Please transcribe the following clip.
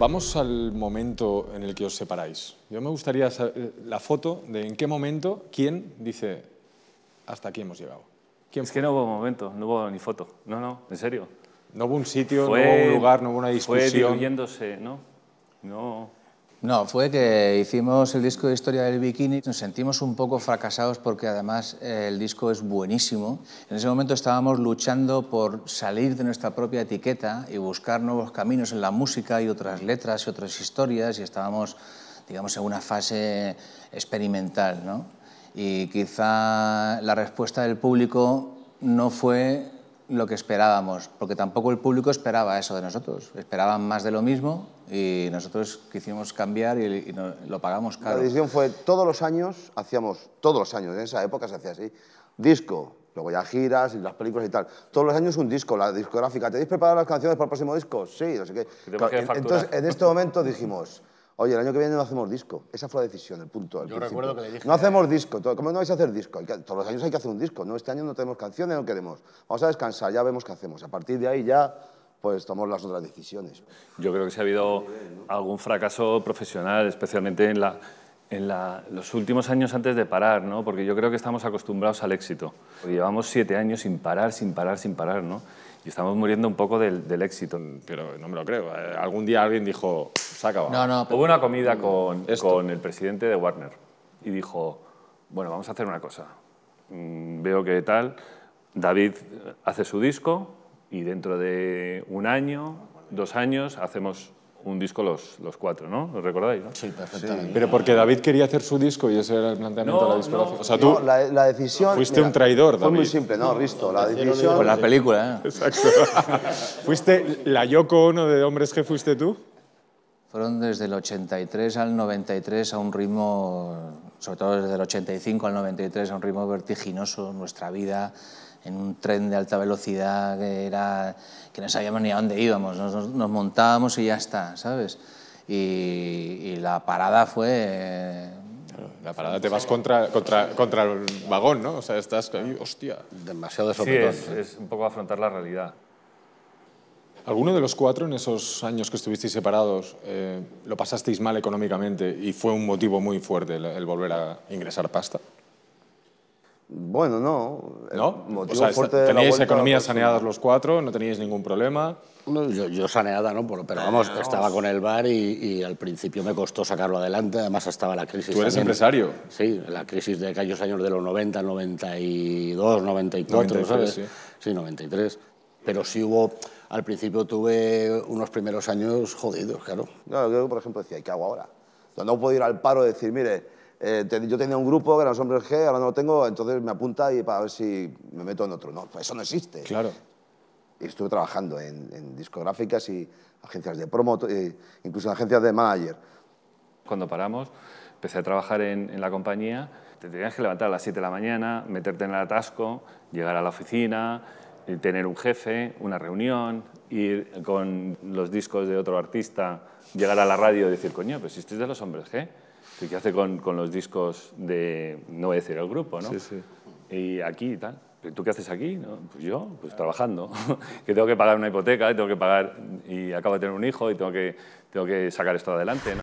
Vamos al momento en el que os separáis. Yo me gustaría eh, la foto de en qué momento, quién dice, hasta aquí hemos llegado. es que no hubo momento, no hubo ni foto. No, no, en serio. No hubo un sitio, no hubo un lugar, no hubo una discusión. Fue diluyéndose, ¿no? No. No, fue que hicimos el disco de historia del bikini, nos sentimos un poco fracasados porque además eh, el disco es buenísimo. En ese momento estábamos luchando por salir de nuestra propia etiqueta y buscar nuevos caminos en la música y otras letras y otras historias y estábamos, digamos, en una fase experimental, Y quizá la respuesta del público no fue lo que esperábamos, porque tampoco el público esperaba eso de nosotros. Esperaban más de lo mismo y nosotros quisimos cambiar y, lo pagamos caro. La decisión fue todos los años, hacíamos todos los años, en esa época se hacía así, disco, luego ya giras y las películas y tal. Todos los años un disco, la discográfica, ¿tenéis preparadas las canciones para el próximo disco? Sí, no sé qué. entonces, en este momento dijimos Oye, el año que viene no hacemos disco. Esa fue la decisión, el punto. El Yo recuerdo que le dije. No hacemos disco. ¿Cómo no vais a hacer disco? todos los años hay que hacer un disco. No, este año no tenemos canciones, no queremos. Vamos a descansar, ya vemos qué hacemos. A partir de ahí ya pues tomamos las otras decisiones. Yo creo que si ha habido algún fracaso profesional, especialmente en, la, en la, los últimos años antes de parar, ¿no? porque yo creo que estamos acostumbrados al éxito. Llevamos siete años sin parar, sin parar, sin parar. ¿no? y estamos muriendo un poco del, éxito. Pero no me lo creo. Eh, algún día alguien dijo, se Hubo una comida con, con, el presidente de Warner y dijo, bueno, vamos a hacer una cosa. Mm, veo que tal, David hace su disco y dentro de un año, dos años, hacemos un disco los, cuatro, ¿no? ¿Lo recordáis? Sí, perfectamente. Pero porque David quería hacer su disco y ese era el planteamiento de la discografía. o sea, tú la, decisión, fuiste un traidor, David. Fue muy simple, no, Risto, la decisión... Con la película, ¿eh? Exacto. ¿Fuiste la Yoko Uno de Hombres que fuiste tú? fueron desde el 83 al 93 a un ritmo, sobre todo desde el 85 al 93, a un ritmo vertiginoso, nuestra vida en un tren de alta velocidad que, era, que no sabíamos ni a dónde íbamos, nos, nos montábamos y ya está, ¿sabes? Y, la parada fue... la parada te vas contra, contra, contra el vagón, ¿no? O sea, estás ahí, hostia. Demasiado sopetón. es un poco afrontar la realidad. ¿Alguno de los cuatro en esos años que estuvisteis separados eh, lo pasasteis mal económicamente y fue un motivo muy fuerte el, volver a ingresar pasta? Bueno, no. ¿No? o sea, teníais economías pues, saneadas los cuatro, no teníais ningún problema. yo, saneada no, pero, vamos, estaba con el bar y, al principio me costó sacarlo adelante, además estaba la crisis. ¿Tú eres empresario? Sí, la crisis de aquellos años de los 90, 92, 94, ¿sabes? sí, 93. Pero sí hubo, al principio tuve unos primeros años jodidos, claro. yo, por ejemplo, decía, ¿qué hago ahora? No puedo ir al paro y decir, mire, eh, yo tenía un grupo que eran los hombres G, ahora no lo tengo, entonces me apunta y para ver si me meto en otro. No, pues eso no existe. Claro. Y estuve trabajando en, discográficas y agencias de promo, eh, incluso en agencias de manager. Cuando paramos, empecé a trabajar en, la compañía, te tenías que levantar a las 7 de la mañana, meterte en el atasco, llegar a la oficina, tener un jefe, una reunión, ir con los discos de otro artista, llegar a la radio y decir, coño, pues si este es de los hombres ¿qué? ¿qué hace con, los discos de, no voy a decir el grupo, ¿no? Sí, sí. Y aquí y tal. ¿Tú qué haces aquí? Pues yo, pues trabajando, que tengo que pagar una hipoteca, tengo que pagar y acabo de tener un hijo y tengo que, tengo que sacar esto adelante. ¿no?